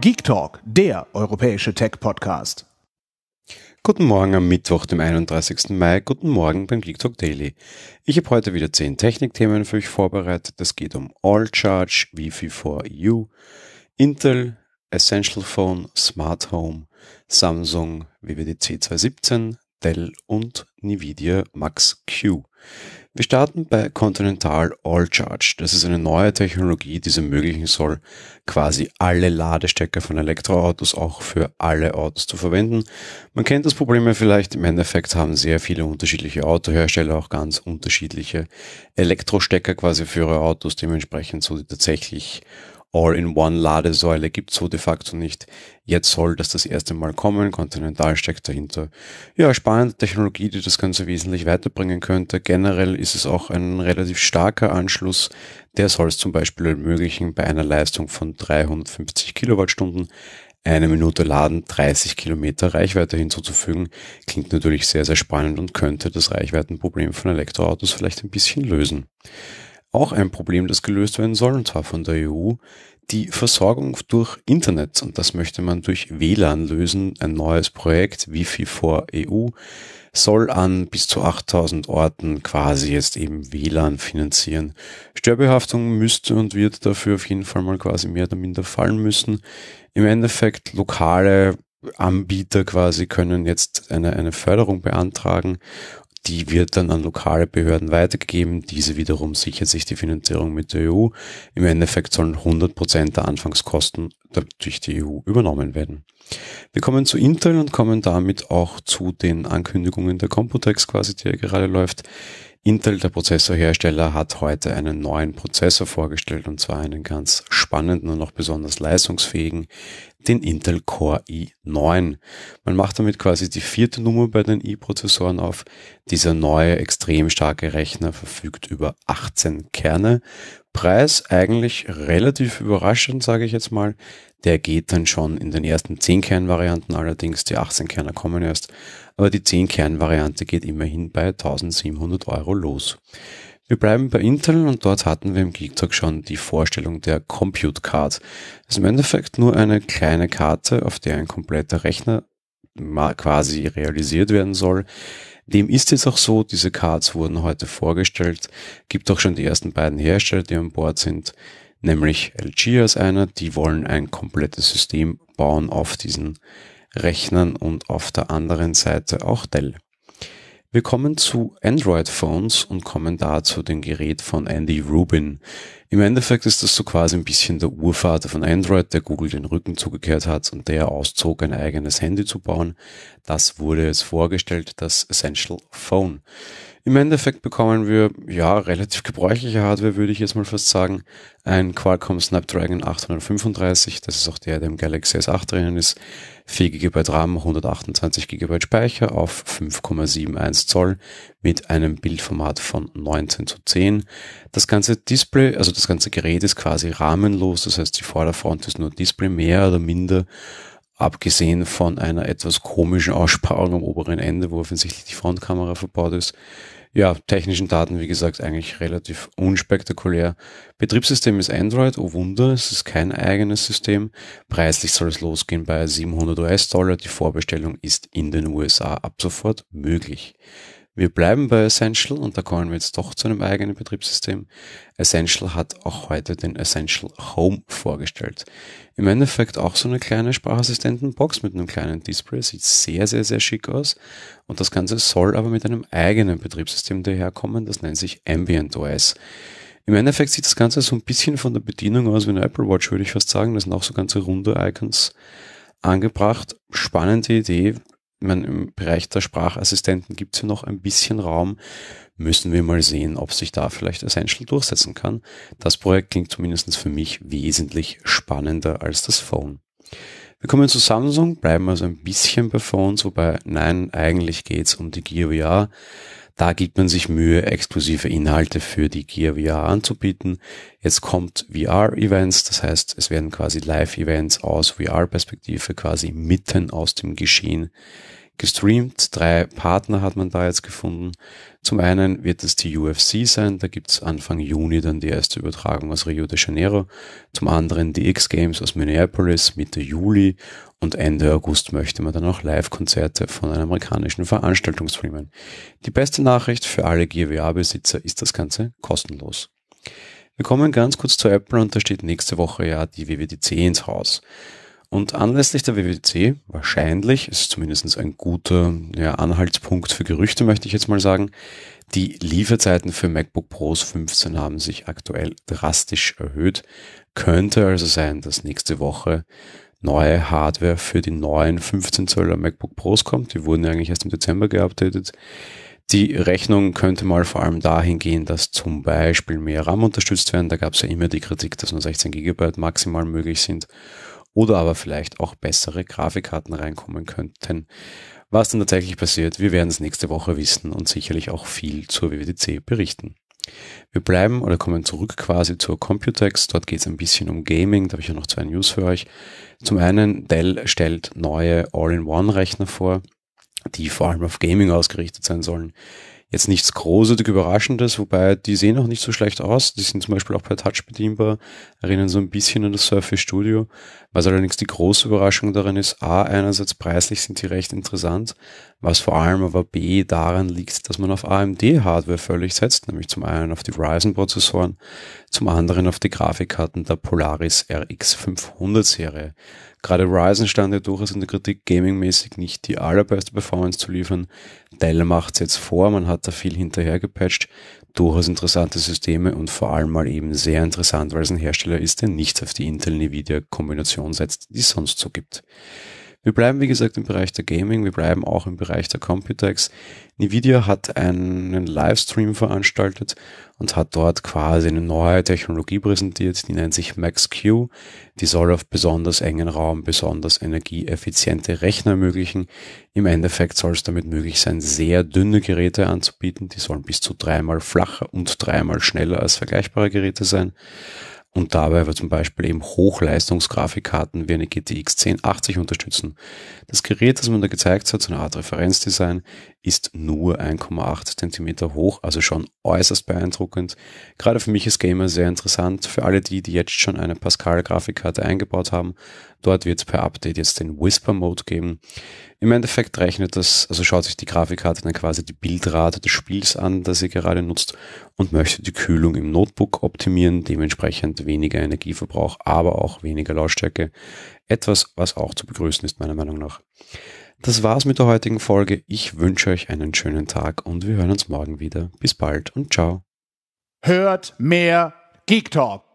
Geek Talk, der europäische Tech-Podcast. Guten Morgen am Mittwoch, dem 31. Mai. Guten Morgen beim Geek Talk Daily. Ich habe heute wieder 10 Technikthemen für euch vorbereitet. Es geht um All Charge, Wi-Fi for EU, Intel, Essential Phone, Smart Home, Samsung, WWDC 217, Dell und Nvidia Max-Q. Wir starten bei Continental All Charge. Das ist eine neue Technologie, die es ermöglichen soll, quasi alle Ladestecker von Elektroautos auch für alle Autos zu verwenden. Man kennt das Problem ja vielleicht. Im Endeffekt haben sehr viele unterschiedliche Autohersteller auch ganz unterschiedliche Elektrostecker quasi für ihre Autos. Dementsprechend so die tatsächlich All-in-One-Ladesäule gibt's so de facto nicht. Jetzt soll das das erste Mal kommen. Continental steckt dahinter. Ja, spannende Technologie, die das Ganze wesentlich weiterbringen könnte. Generell ist es auch ein relativ starker Anschluss. Der soll es zum Beispiel ermöglichen, bei einer Leistung von 350 Kilowattstunden eine Minute Laden 30 Kilometer Reichweite hinzuzufügen. Klingt natürlich sehr, sehr spannend und könnte das Reichweitenproblem von Elektroautos vielleicht ein bisschen lösen. Auch ein Problem, das gelöst werden soll, und zwar von der EU, die Versorgung durch Internet und das möchte man durch WLAN lösen. Ein neues Projekt Wi-Fi for EU soll an bis zu 8000 Orten quasi jetzt eben WLAN finanzieren. Störbehaftung müsste und wird dafür auf jeden Fall mal quasi mehr oder minder fallen müssen. Im Endeffekt lokale Anbieter quasi können jetzt eine, eine Förderung beantragen die wird dann an lokale Behörden weitergegeben. Diese wiederum sichert sich die Finanzierung mit der EU. Im Endeffekt sollen 100 Prozent der Anfangskosten durch die EU übernommen werden. Wir kommen zu Intel und kommen damit auch zu den Ankündigungen der Computex quasi, die ja gerade läuft. Intel, der Prozessorhersteller, hat heute einen neuen Prozessor vorgestellt und zwar einen ganz spannenden und auch besonders leistungsfähigen, den Intel Core i9. Man macht damit quasi die vierte Nummer bei den i-Prozessoren auf. Dieser neue extrem starke Rechner verfügt über 18 Kerne. Preis eigentlich relativ überraschend, sage ich jetzt mal. Der geht dann schon in den ersten 10 Kernvarianten allerdings. Die 18 Kerne kommen erst aber die 10 Kernvariante geht immerhin bei 1700 Euro los. Wir bleiben bei Intel und dort hatten wir im Geek Talk schon die Vorstellung der Compute Card. Das ist im Endeffekt nur eine kleine Karte, auf der ein kompletter Rechner quasi realisiert werden soll. Dem ist es auch so, diese Cards wurden heute vorgestellt. Gibt auch schon die ersten beiden Hersteller, die an Bord sind, nämlich LG als einer. Die wollen ein komplettes System bauen auf diesen rechnen und auf der anderen Seite auch Dell. Wir kommen zu Android-Phones und kommen da zu dem Gerät von Andy Rubin. Im Endeffekt ist das so quasi ein bisschen der Urvater von Android, der Google den Rücken zugekehrt hat und der auszog, ein eigenes Handy zu bauen. Das wurde jetzt vorgestellt, das Essential Phone. Im Endeffekt bekommen wir, ja, relativ gebräuchliche Hardware, würde ich jetzt mal fast sagen. Ein Qualcomm Snapdragon 835, das ist auch der, der im Galaxy S8 drinnen ist. 4 GB RAM, 128 GB Speicher auf 5,71 Zoll mit einem Bildformat von 19 zu 10. Das ganze Display, also das ganze Gerät ist quasi rahmenlos, das heißt die Vorderfront ist nur Display mehr oder minder abgesehen von einer etwas komischen Aussparung am oberen Ende, wo offensichtlich die Frontkamera verbaut ist. Ja, technischen Daten, wie gesagt, eigentlich relativ unspektakulär. Betriebssystem ist Android, oh Wunder, es ist kein eigenes System. Preislich soll es losgehen bei 700 US-Dollar. Die Vorbestellung ist in den USA ab sofort möglich. Wir bleiben bei Essential und da kommen wir jetzt doch zu einem eigenen Betriebssystem. Essential hat auch heute den Essential Home vorgestellt. Im Endeffekt auch so eine kleine Sprachassistentenbox mit einem kleinen Display. Sieht sehr, sehr, sehr schick aus. Und das Ganze soll aber mit einem eigenen Betriebssystem daherkommen. Das nennt sich Ambient OS. Im Endeffekt sieht das Ganze so ein bisschen von der Bedienung aus wie eine Apple Watch, würde ich fast sagen. Das sind auch so ganze runde Icons angebracht. Spannende Idee meine, im Bereich der Sprachassistenten gibt es ja noch ein bisschen Raum. Müssen wir mal sehen, ob sich da vielleicht Essential durchsetzen kann. Das Projekt klingt zumindest für mich wesentlich spannender als das Phone. Wir kommen zu Samsung, bleiben also ein bisschen bei Phones, wobei nein, eigentlich geht es um die Gear VR. Da gibt man sich Mühe, exklusive Inhalte für die Gear VR anzubieten. Jetzt kommt VR-Events, das heißt, es werden quasi Live-Events aus VR-Perspektive quasi mitten aus dem Geschehen gestreamt. Drei Partner hat man da jetzt gefunden. Zum einen wird es die UFC sein, da gibt's Anfang Juni dann die erste Übertragung aus Rio de Janeiro. Zum anderen die X Games aus Minneapolis Mitte Juli und Ende August möchte man dann auch Live-Konzerte von einer amerikanischen Veranstaltung streamen. Die beste Nachricht für alle GWA-Besitzer ist das Ganze kostenlos. Wir kommen ganz kurz zu Apple und da steht nächste Woche ja die WWDC ins Haus. Und anlässlich der WWC, wahrscheinlich, ist zumindest ein guter ja, Anhaltspunkt für Gerüchte, möchte ich jetzt mal sagen, die Lieferzeiten für MacBook Pros 15 haben sich aktuell drastisch erhöht. Könnte also sein, dass nächste Woche neue Hardware für die neuen 15 Zöller MacBook Pros kommt. Die wurden ja eigentlich erst im Dezember geupdatet. Die Rechnung könnte mal vor allem dahin gehen, dass zum Beispiel mehr RAM unterstützt werden. Da gab es ja immer die Kritik, dass nur 16 GB maximal möglich sind oder aber vielleicht auch bessere Grafikkarten reinkommen könnten. Was dann tatsächlich passiert, wir werden es nächste Woche wissen und sicherlich auch viel zur WWDC berichten. Wir bleiben oder kommen zurück quasi zur Computex. Dort geht es ein bisschen um Gaming. Da habe ich ja noch zwei News für euch. Zum einen, Dell stellt neue All-in-One-Rechner vor, die vor allem auf Gaming ausgerichtet sein sollen. Jetzt nichts großartig Überraschendes, wobei die sehen auch nicht so schlecht aus. Die sind zum Beispiel auch per Touch bedienbar, erinnern so ein bisschen an das Surface Studio. Was allerdings die große Überraschung darin ist, A, einerseits preislich sind die recht interessant, was vor allem aber B daran liegt, dass man auf AMD-Hardware völlig setzt, nämlich zum einen auf die Ryzen-Prozessoren, zum anderen auf die Grafikkarten der Polaris RX 500 Serie. Gerade Ryzen stand ja durchaus in der Kritik, gamingmäßig nicht die allerbeste Performance zu liefern. Dell macht's jetzt vor, man hat da viel hinterher gepatcht. Durchaus interessante Systeme und vor allem mal eben sehr interessant, weil es ein Hersteller ist, der nicht auf die Intel-Nvidia-Kombination setzt, die es sonst so gibt. Wir bleiben, wie gesagt, im Bereich der Gaming, wir bleiben auch im Bereich der Computex. Nvidia hat einen Livestream veranstaltet und hat dort quasi eine neue Technologie präsentiert, die nennt sich MaxQ. Die soll auf besonders engen Raum besonders energieeffiziente Rechner ermöglichen. Im Endeffekt soll es damit möglich sein, sehr dünne Geräte anzubieten. Die sollen bis zu dreimal flacher und dreimal schneller als vergleichbare Geräte sein und dabei wir zum Beispiel eben Hochleistungsgrafikkarten wie eine GTX 1080 unterstützen. Das Gerät, das man da gezeigt hat, so eine Art Referenzdesign, ist nur 1,8 cm hoch, also schon äußerst beeindruckend. Gerade für mich ist Gamer sehr interessant. Für alle die, die jetzt schon eine Pascal-Grafikkarte eingebaut haben, dort wird es per Update jetzt den Whisper-Mode geben. Im Endeffekt rechnet das, also schaut sich die Grafikkarte dann quasi die Bildrate des Spiels an, das ihr gerade nutzt und möchte die Kühlung im Notebook optimieren, dementsprechend weniger Energieverbrauch, aber auch weniger Lautstärke. Etwas, was auch zu begrüßen ist, meiner Meinung nach. Das war's mit der heutigen Folge. Ich wünsche euch einen schönen Tag und wir hören uns morgen wieder. Bis bald und ciao. Hört mehr Geek Talk.